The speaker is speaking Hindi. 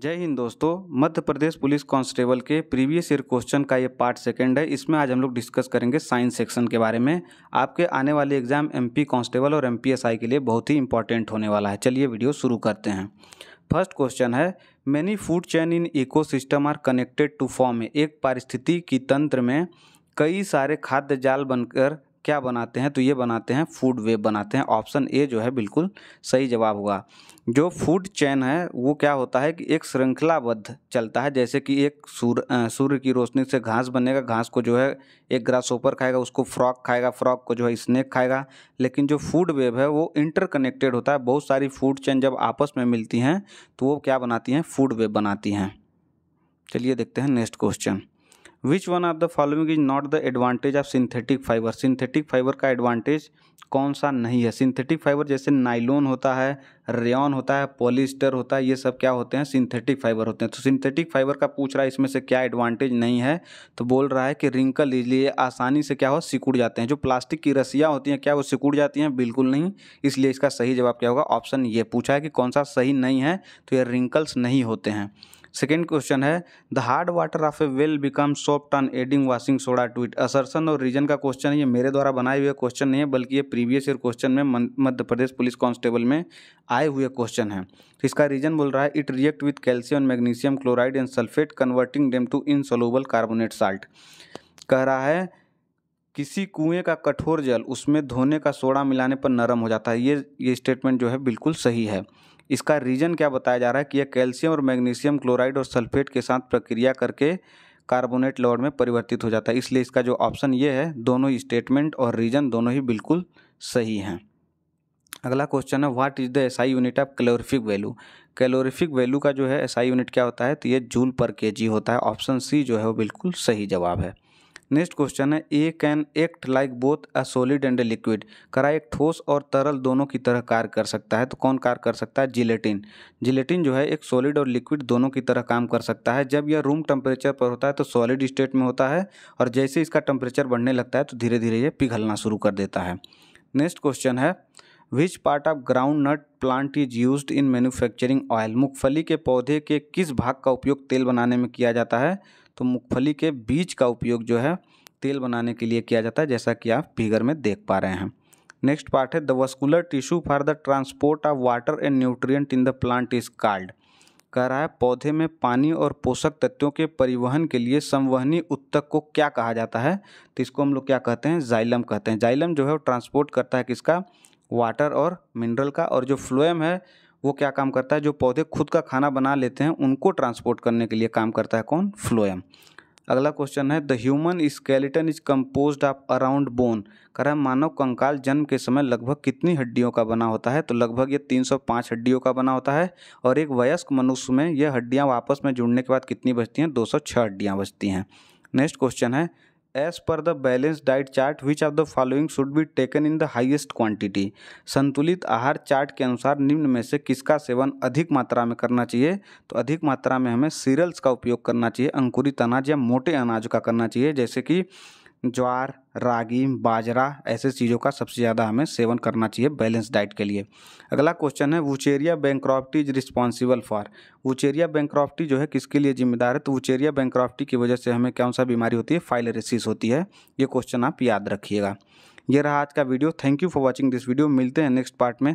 जय हिंद दोस्तों मध्य प्रदेश पुलिस कांस्टेबल के प्रीवियस ईयर क्वेश्चन का ये पार्ट सेकंड है इसमें आज हम लोग डिस्कस करेंगे साइंस सेक्शन के बारे में आपके आने वाले एग्जाम एमपी कांस्टेबल और एमपीएसआई के लिए बहुत ही इंपॉर्टेंट होने वाला है चलिए वीडियो शुरू करते हैं फर्स्ट क्वेश्चन है many food chain in eco are connected to form एक की तंत्र में कई सारे खाद्य जाल बनकर क्या बनाते हैं तो ये बनाते हैं फूड वेब बनाते हैं ऑप्शन ए जो है बिल्कुल सही जवाब होगा जो फूड चैन है वो क्या होता है कि एक श्रृंखलाबद्ध चलता है जैसे कि एक सूर्य सूर्य की रोशनी से घास बनेगा घास को जो है एक ग्रास ओपर खाएगा उसको फ्रॉक खाएगा फ्रॉक को जो है स्नैक खाएगा लेकिन जो फूड वेब है वो इंटरकनेक्टेड होता है बहुत सारी फूड चैन जब आपस में मिलती हैं तो वो क्या बनाती हैं फूड वेब बनाती हैं चलिए देखते हैं next question which one of the following is not the advantage of synthetic fibre synthetic fibre का एडवांटेज कौन सा नहीं है सिंथेटिक फाइबर जैसे नाइलोन होता है रेन होता है पॉलिस्टर होता है ये सब क्या होते हैं सिंथेटिक फाइबर होते हैं तो सिंथेटिक फाइबर का पूछ रहा है इसमें से क्या एडवांटेज नहीं है तो बोल रहा है कि रिंकल इसलिए आसानी से क्या हो सिकुड़ जाते हैं जो प्लास्टिक की रस्सियाँ होती हैं क्या वो सिकुड़ जाती हैं बिल्कुल नहीं इसलिए इसका सही जवाब क्या होगा ऑप्शन ये पूछा है कि कौन सा सही नहीं है तो ये रिंकल्स नहीं होते हैं सेकेंड क्वेश्चन है the hard water of a well become soft on adding washing soda to it assertion और रीजन का क्वेश्चन है ये मेरे द्वारा बनाए हुए क्वेश्चन नहीं है बल्कि ये प्रीवियस ईयर क्वेश्चन में मध्य प्रदेश पुलिस कांस्टेबल में आए हुए क्वेश्चन है इसका रीजन बोल रहा है it react with calcium magnesium chloride and sulphate converting them to insoluble carbonate salt कह रहा है किसी कुएँ का कठोर जल उसमें धोने का सोडा मिलाने पर नरम हो जाता है ये ये स्टेटमेंट जो है बिल्कुल सही है इसका रीज़न क्या बताया जा रहा है कि यह कैल्शियम और मैग्नीशियम क्लोराइड और सल्फेट के साथ प्रक्रिया करके कार्बोनेट लवण में परिवर्तित हो जाता है इसलिए इसका जो ऑप्शन ये है दोनों ही स्टेटमेंट और रीजन दोनों ही बिल्कुल सही हैं अगला क्वेश्चन है what is the SI unit of calorific value calorific value का जो है एसआई यूनिट क्या होता है तो ये जूल पर केजी होता है ऑप्शन सी जो है वो बिल्कुल सही जवाब है नेक्स्ट क्वेश्चन है a can act like both a solid and a liquid करा एक ठोस और तरल दोनों की तरह कार्य कर सकता है तो कौन कार्य कर सकता है जिलेटिन जिलेटिन जो है एक सॉलिड और लिक्विड दोनों की तरह काम कर सकता है जब यह रूम टेम्परेचर पर होता है तो सॉलिड स्टेट में होता है और जैसे इसका टेम्परेचर बढ़ने लगता है तो धीरे धीरे ये पिघलना शुरू कर देता है नेक्स्ट क्वेश्चन है which part of groundnut plant is use in manufacturing oil मूंगफली के पौधे के किस भाग का उपयोग तेल बनाने में किया जाता है तो मूँगफली के बीज का उपयोग जो है तेल बनाने के लिए किया जाता है जैसा कि आप फिगर में देख पा रहे हैं नेक्स्ट पार्ट है the vascular tissue for the transport of water and nutrient in the plant is called कह रहा है पौधे में पानी और पोषक तत्वों के परिवहन के लिए संवहनी उत्तक को क्या कहा जाता है तो इसको हम लोग क्या कहते हैं जाइलम कहते हैं जाइलम जो है वो ट्रांसपोर्ट करता है किसका वाटर और मिनरल का और जो फ्लोएम है वो क्या काम करता है जो पौधे खुद का खाना बना लेते हैं उनको ट्रांसपोर्ट करने के लिए काम करता है कौन फ्लोएम अगला क्वेश्चन है the human skeleton is compose of around bone कर मानव कंकाल जन्म के समय लगभग कितनी हड्डियों का बना होता है तो लगभग ये 305 हड्डियों का बना होता है और एक वयस्क मनुष्य में यह हड्डियाँ वापस में जुड़ने के बाद कितनी बचती हैं 206 हड्डियाँ बचती हैं नेक्स्ट क्वेश्चन है as per the balance diet chart which of the following should be taken in the highest quantity संतुलित आहार चार्ट के अनुसार निम्न में से किसका सेवन अधिक मात्रा में करना चाहिए तो अधिक मात्रा में हमें सीरियल्स का उपयोग करना चाहिए अंकुरित अनाज या मोटे अनाज का करना चाहिए जैसे कि ज्वार रागी बाजरा ऐसे चीज़ों का सबसे ज़्यादा हमें सेवन करना चाहिए बैलेंस डाइट के लिए अगला क्वेश्चन है Wuchereria bancrofti is responsible for Wuchereria bancrofti जो है किसके लिए जिम्मेदार है तो वुचेरिया बैंक्रॉफ्टी की वजह से हमें कौन सा बीमारी होती है फाइलरिसिस होती है ये क्वेश्चन आप याद रखिएगा ये रहा आज का video thank you for watching this video मिलते हैं नेक्स्ट पार्ट में